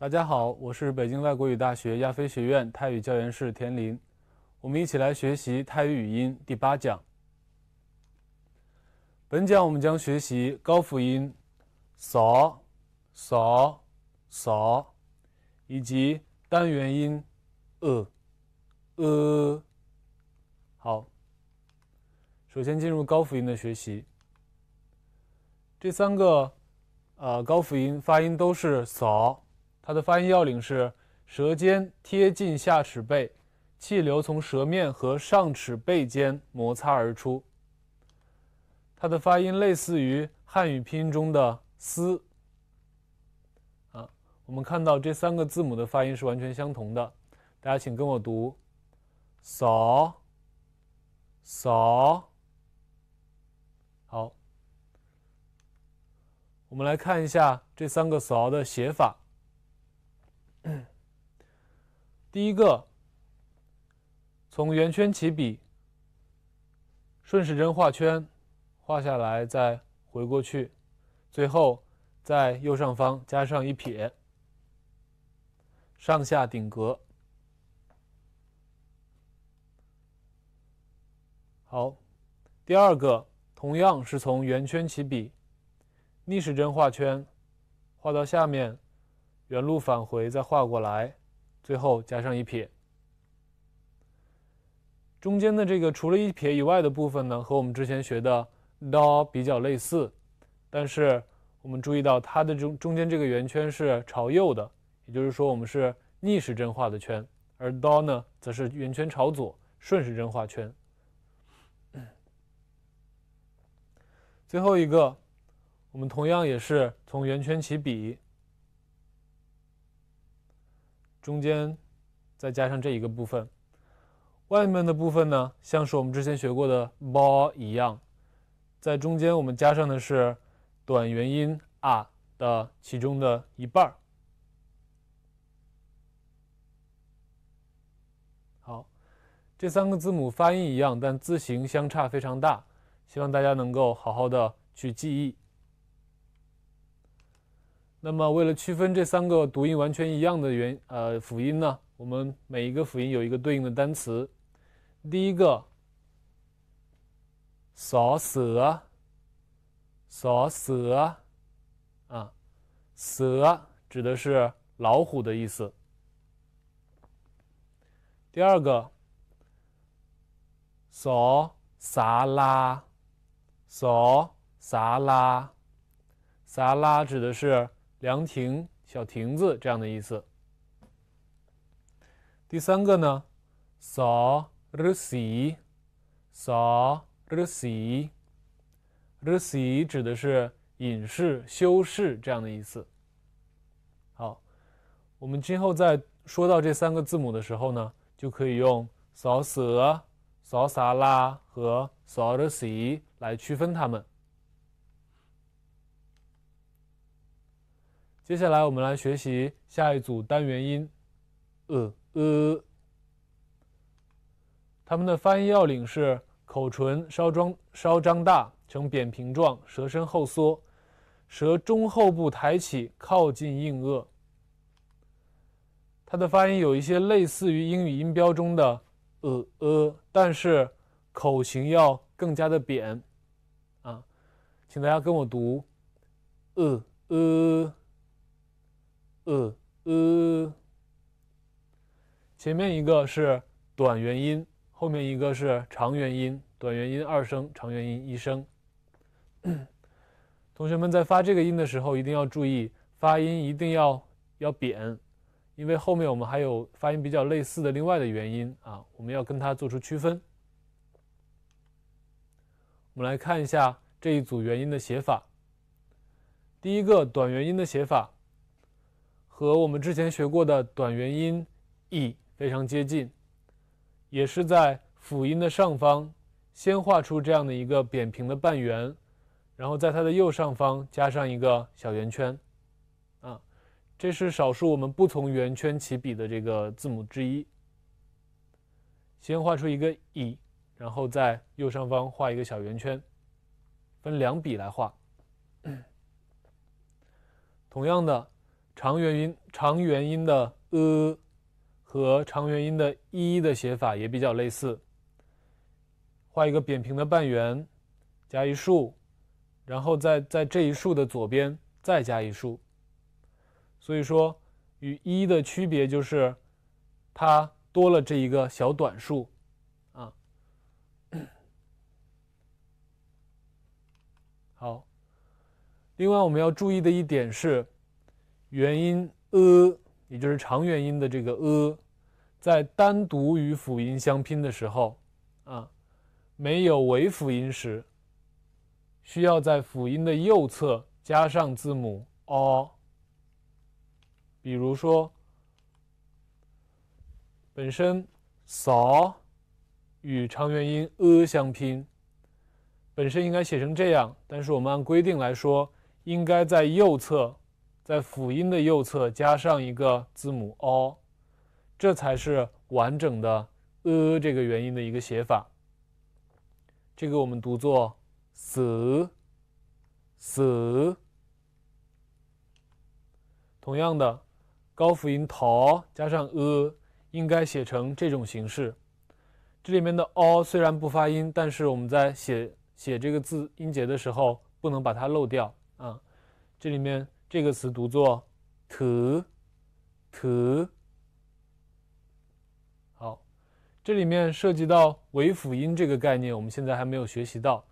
大家好，我是北京外国语大学亚非学院泰语教研室田林。我们一起来学习泰语语音第八讲。本讲我们将学习高辅音，扫、扫、扫，以及单元音，呃、呃。好，首先进入高辅音的学习。这三个呃高辅音发音都是扫。它的发音要领是舌尖贴近下齿背，气流从舌面和上齿背间摩擦而出。它的发音类似于汉语拼音中的“思”。啊，我们看到这三个字母的发音是完全相同的。大家请跟我读：扫、扫。好，我们来看一下这三个“扫”的写法。第一个，从圆圈起笔，顺时针画圈，画下来再回过去，最后在右上方加上一撇，上下顶格。好，第二个同样是从圆圈起笔，逆时针画圈，画到下面。原路返回，再画过来，最后加上一撇。中间的这个除了一撇以外的部分呢，和我们之前学的“刀”比较类似，但是我们注意到它的中中间这个圆圈是朝右的，也就是说我们是逆时针画的圈，而“刀”呢则是圆圈朝左顺时针画圈。最后一个，我们同样也是从圆圈起笔。中间再加上这一个部分，外面的部分呢，像是我们之前学过的 ball 一样，在中间我们加上的是短元音啊的其中的一半。好，这三个字母发音一样，但字形相差非常大，希望大家能够好好的去记忆。那么，为了区分这三个读音完全一样的元呃辅音呢，我们每一个辅音有一个对应的单词。第一个，so 蛇，so s 啊，蛇指的是老虎的意思。第二个，so l 拉，so s 拉，l 拉指的是。凉亭、小亭子这样的意思。第三个呢，sa rusi，sa r s i 指的是隐士、修士这样的意思。好，我们今后在说到这三个字母的时候呢，就可以用 sa sa 拉和 sa r i 来区分它们。接下来我们来学习下一组单元音，呃呃。它们的发音要领是口唇稍张稍张大呈扁平状，舌身后缩，舌中后部抬起靠近硬腭。它的发音有一些类似于英语音标中的呃呃，但是口型要更加的扁。啊，请大家跟我读，呃呃。呃呃，前面一个是短元音，后面一个是长元音。短元音二声，长元音一声。同学们在发这个音的时候，一定要注意发音，一定要要扁，因为后面我们还有发音比较类似的另外的元音啊，我们要跟它做出区分。我们来看一下这一组元音的写法。第一个短元音的写法。和我们之前学过的短元音 e 非常接近，也是在辅音的上方，先画出这样的一个扁平的半圆，然后在它的右上方加上一个小圆圈，啊，这是少数我们不从圆圈起笔的这个字母之一。先画出一个 e，然后在右上方画一个小圆圈，分两笔来画。同样的。长元音，长元音的“呃”和长元音的“一”的写法也比较类似。画一个扁平的半圆，加一竖，然后在在这一竖的左边再加一竖。所以说，与“一”的区别就是，它多了这一个小短竖，啊。好，另外我们要注意的一点是。元音 e，也就是长元音的这个 e，在单独与辅音相拼的时候，啊，没有尾辅音时，需要在辅音的右侧加上字母 o。比如说，本身扫与长元音 e 相拼，本身应该写成这样，但是我们按规定来说，应该在右侧。在辅音的右侧加上一个字母 o，这才是完整的 a 这个元音的一个写法。这个我们读作 s 死。s 同样的，高辅音 t 加上 a，应该写成这种形式。这里面的 o 虽然不发音，但是我们在写写这个字音节的时候，不能把它漏掉啊。这里面。这个词读作 t，t，好，这里面涉及到尾辅音这个概念，我们现在还没有学习到，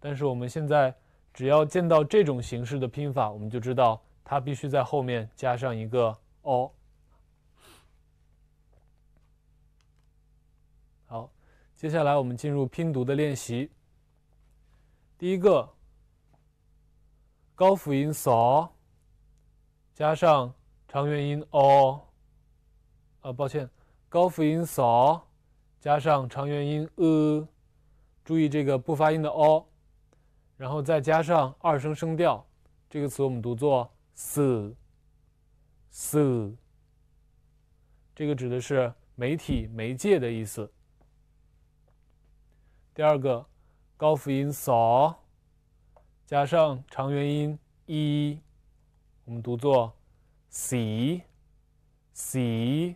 但是我们现在只要见到这种形式的拼法，我们就知道它必须在后面加上一个 o。好，接下来我们进入拼读的练习。第一个，高辅音 s。加上长元音 o，啊，抱歉，高辅音 saw，加上长元音 e，注意这个不发音的 o，然后再加上二声声调，这个词我们读作 s e s 这个指的是媒体、媒介的意思。第二个，高辅音 saw，加上长元音 i。我们读作 s e s e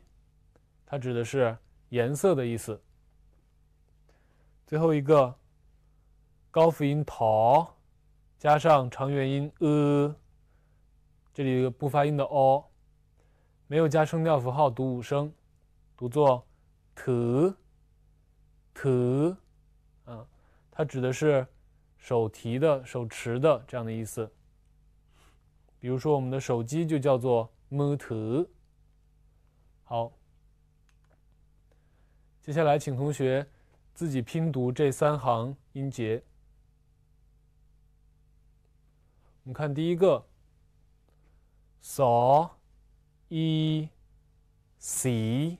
它指的是颜色的意思。最后一个高辅音 “t”，加上长元音 “e”，这里有个不发音的 “o”，没有加声调符号，读五声，读作 “te t 啊，它指的是手提的、手持的这样的意思。比如说，我们的手机就叫做 m o t o 好，接下来请同学自己拼读这三行音节。我们看第一个 s a e c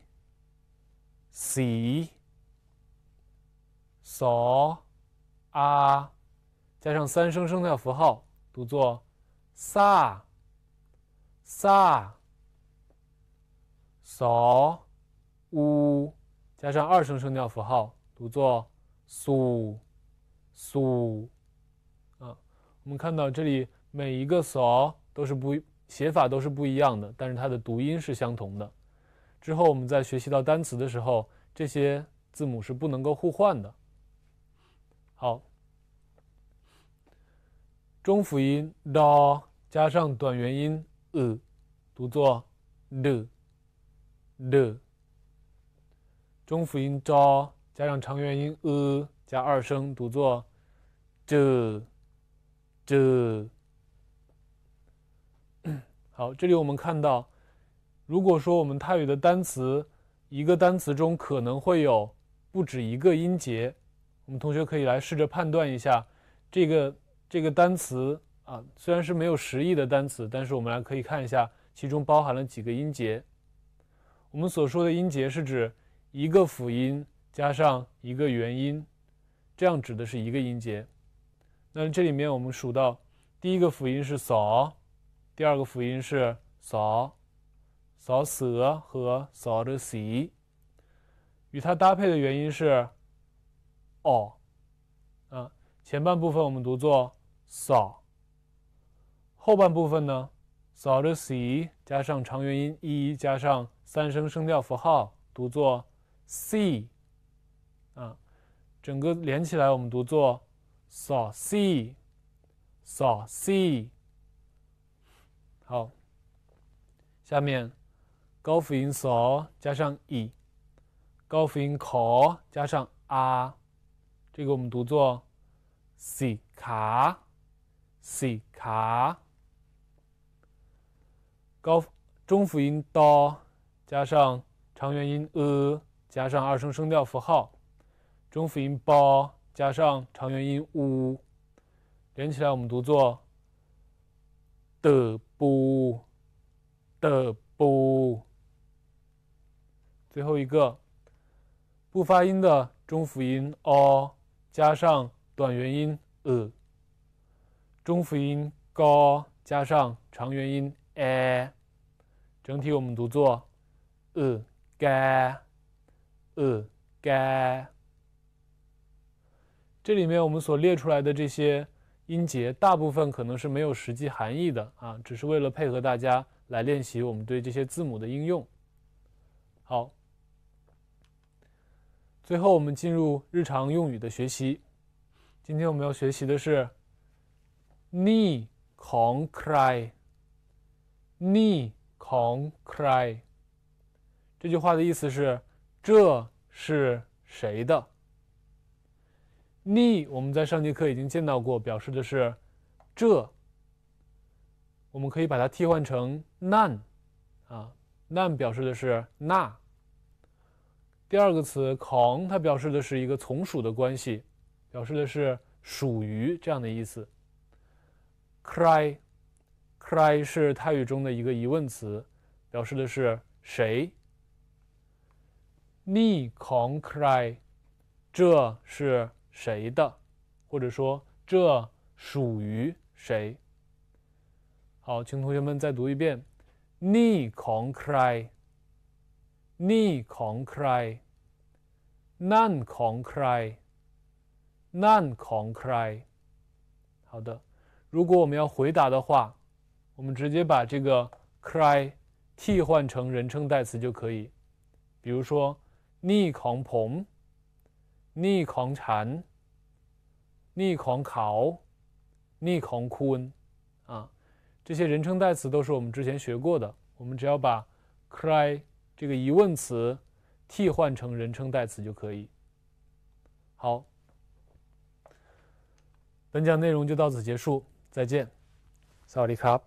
c s o w 加上三声声调符号，读作。萨萨索乌，加上二声声调符号，读作苏苏。啊，我们看到这里每一个索都是不写法都是不一样的，但是它的读音是相同的。之后我们在学习到单词的时候，这些字母是不能够互换的。好。中辅音 d 加上短元音 e，读作 d。d 中辅音 d 加上长元音 e 加二声读作 z。z 好，这里我们看到，如果说我们泰语的单词，一个单词中可能会有不止一个音节，我们同学可以来试着判断一下这个。这个单词啊，虽然是没有实义的单词，但是我们来可以看一下，其中包含了几个音节。我们所说的音节是指一个辅音加上一个元音，这样指的是一个音节。那这里面我们数到第一个辅音是扫，第二个辅音是扫，扫舌和扫的洗，与它搭配的元音是哦，啊，前半部分我们读作。扫，后半部分呢？扫的 c 加上长元音 e，加上三声声调符号，读作 c，啊，整个连起来我们读作 saw c，saw c。好，下面高辅音 s 加上 e，高辅音 k 加上 r，这个我们读作 c 卡。c 卡，高中辅音 d 加上长元音 e，加上二声声调符号，中辅音 b 加上长元音 u，连起来我们读作的不的不。最后一个不发音的中辅音 o 加上短元音 e。中辅音高加上长元音 a，整体我们读作 g e g 嘎。这里面我们所列出来的这些音节，大部分可能是没有实际含义的啊，只是为了配合大家来练习我们对这些字母的应用。好，最后我们进入日常用语的学习。今天我们要学习的是。ni kong kai，ni kong kai，这句话的意思是：这是谁的？ni 我们在上节课已经见到过，表示的是这。我们可以把它替换成 nan，啊，nan 表示的是那。第二个词 kong 它表示的是一个从属的关系，表示的是属于这样的意思。cry，cry 是泰语中的一个疑问词，表示的是谁。你 con cry，这是谁的？或者说这属于谁？好，请同学们再读一遍：你 con cry，你 con cry，难 con cry，难 con cry。好的。如果我们要回答的话，我们直接把这个 “cry” 替换成人称代词就可以，比如说“น狂่ข狂งผ狂考，ี狂ข啊，这些人称代词都是我们之前学过的，我们只要把 “cry” 这个疑问词替换成人称代词就可以。好，本讲内容就到此结束。再见，萨瓦迪卡。